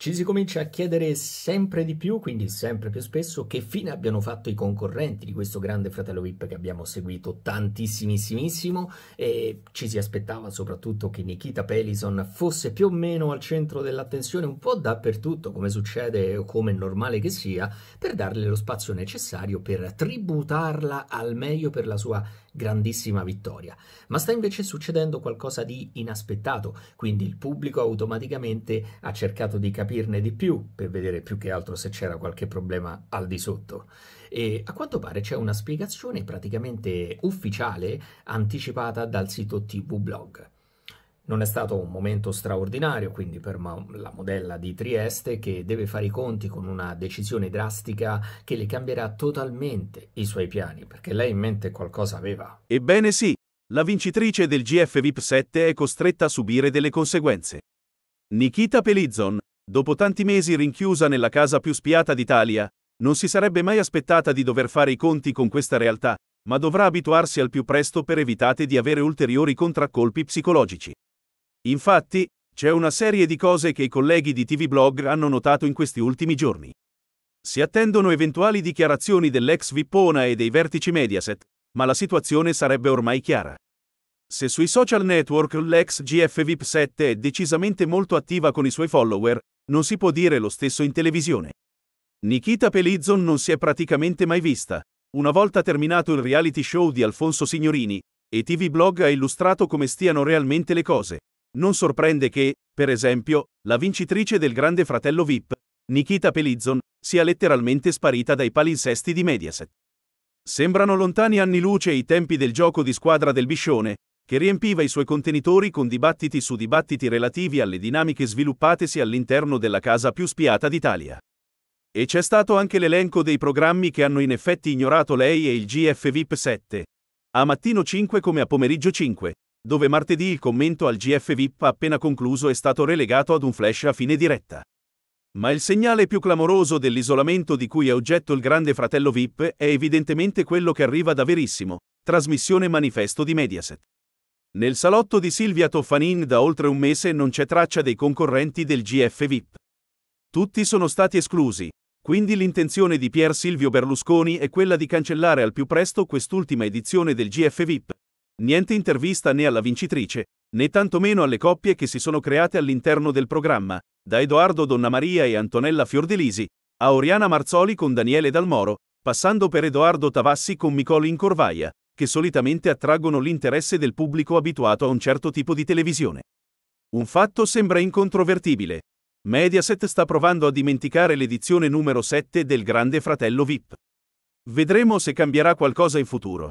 Ci si comincia a chiedere sempre di più, quindi sempre più spesso, che fine abbiano fatto i concorrenti di questo grande fratello VIP che abbiamo seguito tantissimissimo e ci si aspettava soprattutto che Nikita Pelison fosse più o meno al centro dell'attenzione un po' dappertutto, come succede o come è normale che sia, per darle lo spazio necessario per tributarla al meglio per la sua grandissima vittoria. Ma sta invece succedendo qualcosa di inaspettato, quindi il pubblico automaticamente ha cercato di capire capirne di più, per vedere più che altro se c'era qualche problema al di sotto. E a quanto pare c'è una spiegazione praticamente ufficiale anticipata dal sito TV Blog. Non è stato un momento straordinario, quindi per la modella di Trieste che deve fare i conti con una decisione drastica che le cambierà totalmente i suoi piani, perché lei in mente qualcosa aveva. Ebbene sì, la vincitrice del GF VIP 7 è costretta a subire delle conseguenze. Nikita Pelizon, Dopo tanti mesi rinchiusa nella casa più spiata d'Italia, non si sarebbe mai aspettata di dover fare i conti con questa realtà, ma dovrà abituarsi al più presto per evitare di avere ulteriori contraccolpi psicologici. Infatti, c'è una serie di cose che i colleghi di TV Blog hanno notato in questi ultimi giorni. Si attendono eventuali dichiarazioni dell'ex Vippona e dei vertici Mediaset, ma la situazione sarebbe ormai chiara. Se sui social network l'ex GF VIP 7 è decisamente molto attiva con i suoi follower, non si può dire lo stesso in televisione. Nikita Pelizzon non si è praticamente mai vista. Una volta terminato il reality show di Alfonso Signorini, e TV Blog ha illustrato come stiano realmente le cose. Non sorprende che, per esempio, la vincitrice del Grande Fratello VIP, Nikita Pelizzon, sia letteralmente sparita dai palinsesti di Mediaset. Sembrano lontani anni luce i tempi del gioco di squadra del Biscione, che riempiva i suoi contenitori con dibattiti su dibattiti relativi alle dinamiche sviluppatesi all'interno della casa più spiata d'Italia. E c'è stato anche l'elenco dei programmi che hanno in effetti ignorato lei e il GF VIP 7. A mattino 5 come a pomeriggio 5, dove martedì il commento al GF VIP appena concluso è stato relegato ad un flash a fine diretta. Ma il segnale più clamoroso dell'isolamento di cui è oggetto il grande fratello VIP è evidentemente quello che arriva da Verissimo, trasmissione manifesto di Mediaset. Nel salotto di Silvia Toffanin da oltre un mese non c'è traccia dei concorrenti del GF VIP. Tutti sono stati esclusi, quindi l'intenzione di Pier Silvio Berlusconi è quella di cancellare al più presto quest'ultima edizione del GF VIP. Niente intervista né alla vincitrice, né tantomeno alle coppie che si sono create all'interno del programma, da Edoardo Donnamaria e Antonella Fiordelisi, a Oriana Marzoli con Daniele Dalmoro, passando per Edoardo Tavassi con Nicole Corvaia che solitamente attraggono l'interesse del pubblico abituato a un certo tipo di televisione. Un fatto sembra incontrovertibile. Mediaset sta provando a dimenticare l'edizione numero 7 del Grande Fratello VIP. Vedremo se cambierà qualcosa in futuro.